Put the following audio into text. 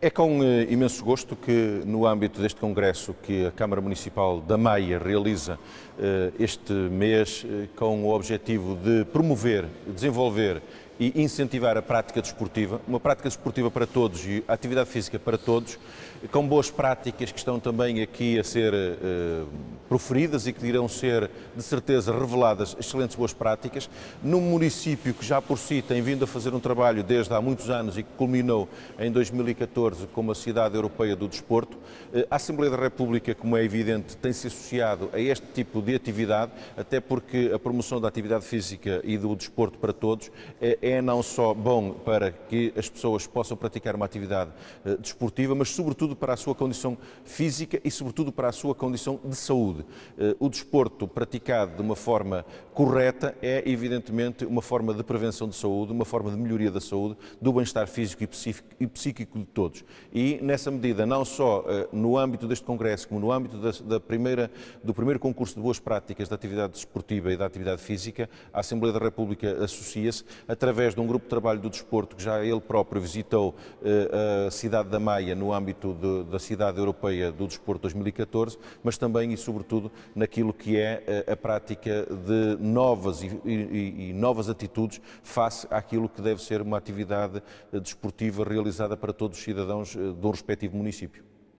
É com eh, imenso gosto que, no âmbito deste Congresso que a Câmara Municipal da Maia realiza eh, este mês eh, com o objetivo de promover, desenvolver e incentivar a prática desportiva, uma prática desportiva para todos e atividade física para todos, com boas práticas que estão também aqui a ser eh, proferidas e que irão ser, de certeza, reveladas excelentes boas práticas, num município que já por si tem vindo a fazer um trabalho desde há muitos anos e que culminou em 2014 como a Cidade Europeia do Desporto. a Assembleia da República, como é evidente, tem se associado a este tipo de atividade, até porque a promoção da atividade física e do desporto para todos é, é não só bom para que as pessoas possam praticar uma atividade eh, desportiva, mas sobretudo para a sua condição física e sobretudo para a sua condição de saúde. Eh, o desporto praticado de uma forma correta é evidentemente uma forma de prevenção de saúde, uma forma de melhoria da saúde, do bem-estar físico e psíquico de todos. E nessa medida, não só eh, no âmbito deste congresso, como no âmbito da primeira, do primeiro concurso de boas boas práticas da atividade desportiva e da atividade física, a Assembleia da República associa-se através de um grupo de trabalho do desporto que já ele próprio visitou eh, a cidade da Maia no âmbito de, da Cidade Europeia do Desporto 2014, mas também e sobretudo naquilo que é eh, a prática de novas e, e, e novas atitudes face àquilo que deve ser uma atividade eh, desportiva realizada para todos os cidadãos do respectivo município.